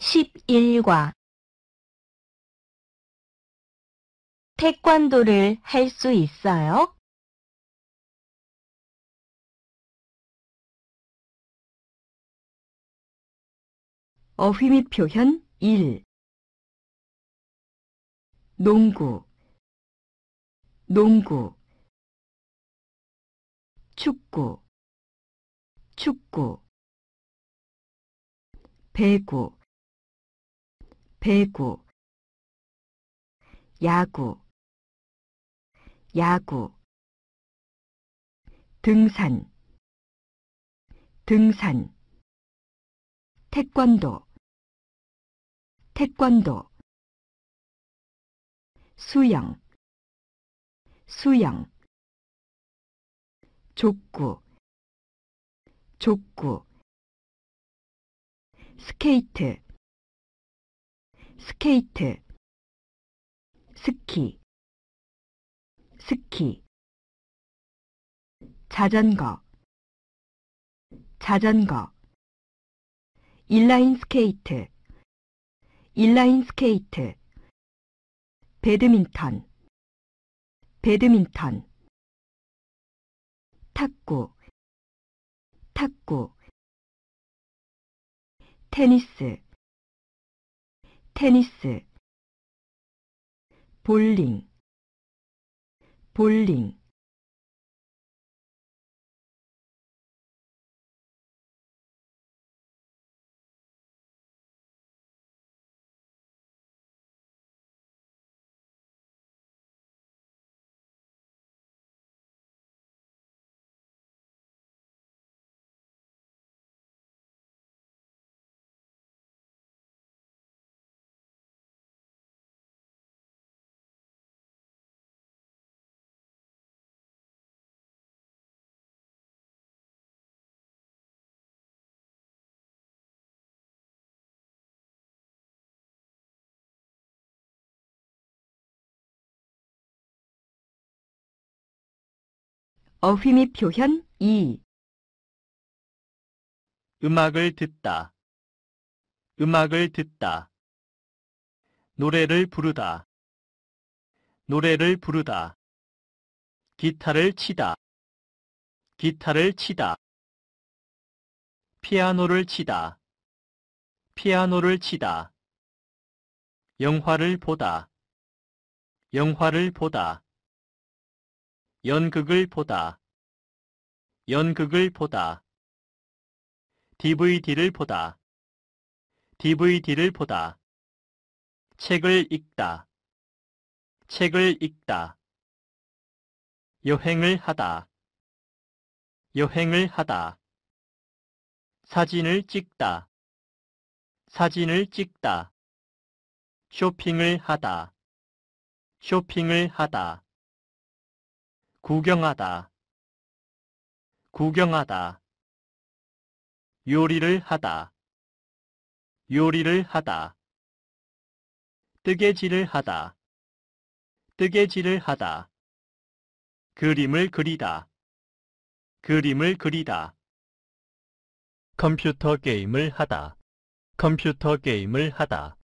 11과 태권도를 할 수 있어요? 어휘 및 표현 1 농구 농구 축구 축구 배구 배구 야구 야구 등산 등산 태권도 태권도 수영 수영 족구 족구 스케이트 스케이트 스키 스키 자전거 자전거 인라인 스케이트 인라인 스케이트 배드민턴 배드민턴 탁구 탁구 테니스 테니스 볼링 볼링 어휘 및 표현 2. 음악을 듣다. 음악을 듣다. 노래를 부르다. 노래를 부르다. 기타를 치다. 기타를 치다. 피아노를 치다. 피아노를 치다. 영화를 보다. 영화를 보다. 연극을 보다 연극을 보다 DVD를 보다 DVD를 보다 책을 읽다 책을 읽다 여행을 하다 여행을 하다 사진을 찍다 사진을 찍다 쇼핑을 하다 쇼핑을 하다 구경하다 구경하다 요리를 하다 요리를 하다 뜨개질을 하다 뜨개질을 하다 그림을 그리다 그림을 그리다 컴퓨터 게임을 하다 컴퓨터 게임을 하다